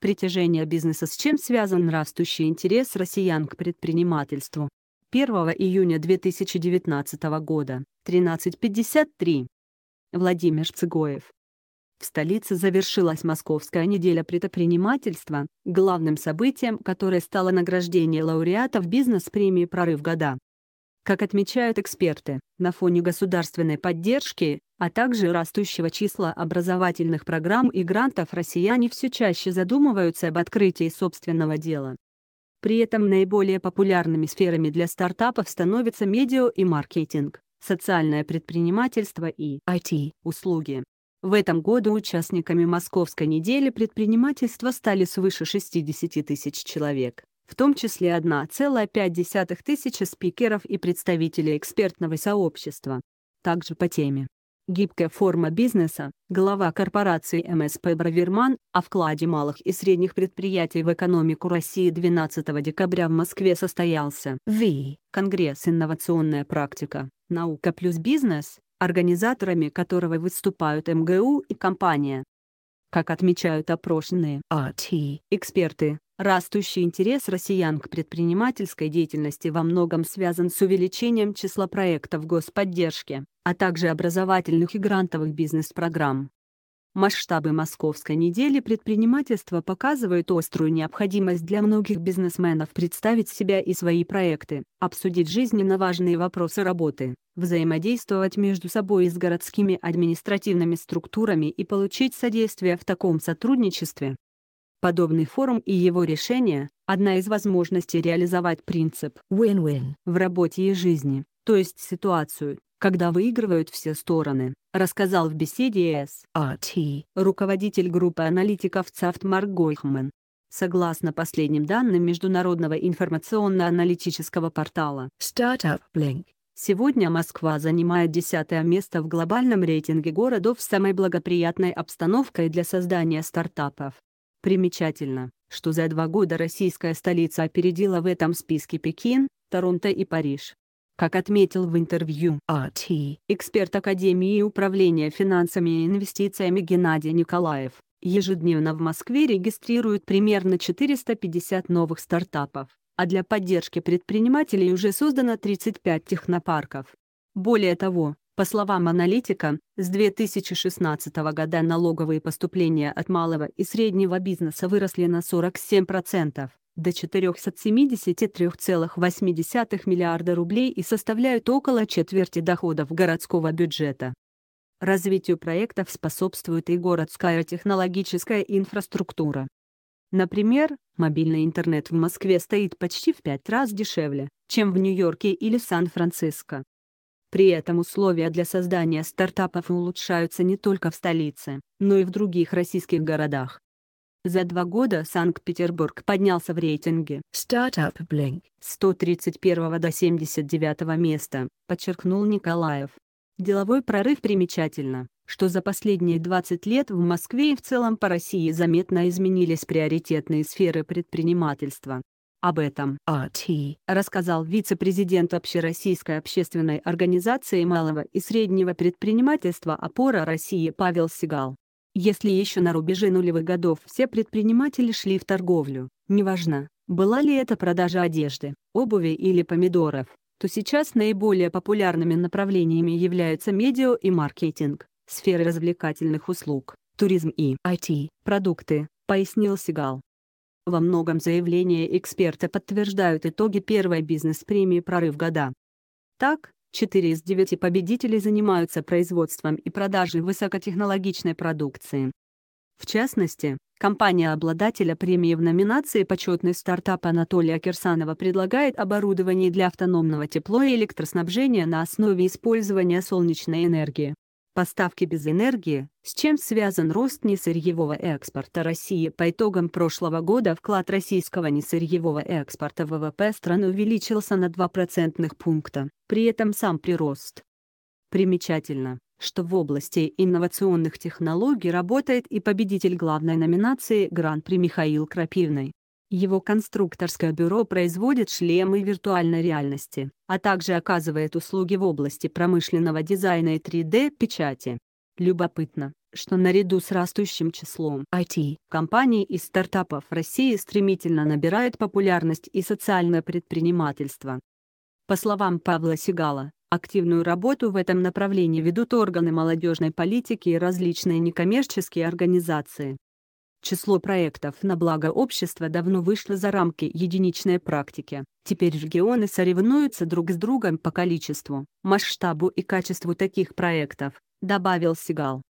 Притяжение бизнеса, с чем связан растущий интерес россиян к предпринимательству. 1 июня 2019 года, 13.53. Владимир Цыгоев. В столице завершилась Московская неделя предпринимательства, главным событием которой стало награждение лауреатов бизнес-премии «Прорыв года». Как отмечают эксперты, на фоне государственной поддержки, а также растущего числа образовательных программ и грантов россияне все чаще задумываются об открытии собственного дела. При этом наиболее популярными сферами для стартапов становятся медиа и маркетинг, социальное предпринимательство и IT-услуги. В этом году участниками Московской недели предпринимательства стали свыше 60 тысяч человек в том числе 1,5 тысячи спикеров и представителей экспертного сообщества. Также по теме. Гибкая форма бизнеса, глава корпорации МСП Браверман о вкладе малых и средних предприятий в экономику России 12 декабря в Москве состоялся В. Конгресс «Инновационная практика. Наука плюс бизнес», организаторами которого выступают МГУ и компания. Как отмечают опрошенные АТ эксперты, Растущий интерес россиян к предпринимательской деятельности во многом связан с увеличением числа проектов господдержки, а также образовательных и грантовых бизнес-программ. Масштабы Московской недели предпринимательства показывают острую необходимость для многих бизнесменов представить себя и свои проекты, обсудить жизненно важные вопросы работы, взаимодействовать между собой и с городскими административными структурами и получить содействие в таком сотрудничестве, Подобный форум и его решение – одна из возможностей реализовать принцип win-win в работе и жизни, то есть ситуацию, когда выигрывают все стороны, рассказал в беседе SRT а руководитель группы аналитиков ЦАФТ Марк Гольхман. Согласно последним данным Международного информационно-аналитического портала Startup Blink, сегодня Москва занимает десятое место в глобальном рейтинге городов с самой благоприятной обстановкой для создания стартапов. Примечательно, что за два года российская столица опередила в этом списке Пекин, Торонто и Париж. Как отметил в интервью АТ эксперт Академии управления финансами и инвестициями Геннадий Николаев, ежедневно в Москве регистрируют примерно 450 новых стартапов, а для поддержки предпринимателей уже создано 35 технопарков. Более того, по словам аналитика, с 2016 года налоговые поступления от малого и среднего бизнеса выросли на 47% до 473,8 миллиарда рублей и составляют около четверти доходов городского бюджета. Развитию проектов способствует и городская технологическая инфраструктура. Например, мобильный интернет в Москве стоит почти в пять раз дешевле, чем в Нью-Йорке или Сан-Франциско. При этом условия для создания стартапов улучшаются не только в столице, но и в других российских городах. За два года Санкт-Петербург поднялся в рейтинге Startup Blink с 131 до 79 места, подчеркнул Николаев. Деловой прорыв примечательно, что за последние 20 лет в Москве и в целом по России заметно изменились приоритетные сферы предпринимательства, об этом АТИ рассказал вице-президент Общероссийской общественной организации малого и среднего предпринимательства «Опора России» Павел Сигал. Если еще на рубеже нулевых годов все предприниматели шли в торговлю, неважно, была ли это продажа одежды, обуви или помидоров, то сейчас наиболее популярными направлениями являются медиа и маркетинг, сферы развлекательных услуг, туризм и IT-продукты, а пояснил Сигал. Во многом заявления эксперта подтверждают итоги первой бизнес-премии «Прорыв года». Так, 4 из 9 победителей занимаются производством и продажей высокотехнологичной продукции. В частности, компания обладателя премии в номинации «Почетный стартап» Анатолия Кирсанова предлагает оборудование для автономного тепло- и электроснабжения на основе использования солнечной энергии поставки без энергии, с чем связан рост несырьевого экспорта России. По итогам прошлого года вклад российского несырьевого экспорта в ВВП страны увеличился на 2 процентных пункта, при этом сам прирост. Примечательно, что в области инновационных технологий работает и победитель главной номинации Гран-при Михаил Крапивный. Его конструкторское бюро производит шлемы виртуальной реальности, а также оказывает услуги в области промышленного дизайна и 3D-печати. Любопытно, что наряду с растущим числом IT-компаний и стартапов России стремительно набирает популярность и социальное предпринимательство. По словам Павла Сигала, активную работу в этом направлении ведут органы молодежной политики и различные некоммерческие организации. Число проектов на благо общества давно вышло за рамки единичной практики. Теперь регионы соревнуются друг с другом по количеству, масштабу и качеству таких проектов, добавил Сигал.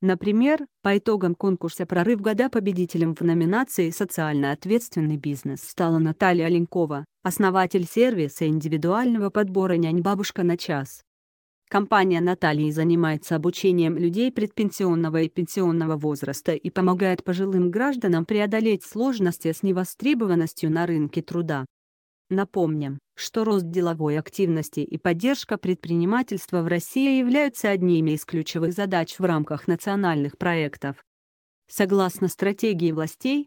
Например, по итогам конкурса «Прорыв года» победителем в номинации «Социально ответственный бизнес» стала Наталья Оленкова, основатель сервиса индивидуального подбора «Нянь-бабушка на час». Компания Натальи занимается обучением людей предпенсионного и пенсионного возраста и помогает пожилым гражданам преодолеть сложности с невостребованностью на рынке труда. Напомним, что рост деловой активности и поддержка предпринимательства в России являются одними из ключевых задач в рамках национальных проектов. Согласно стратегии властей,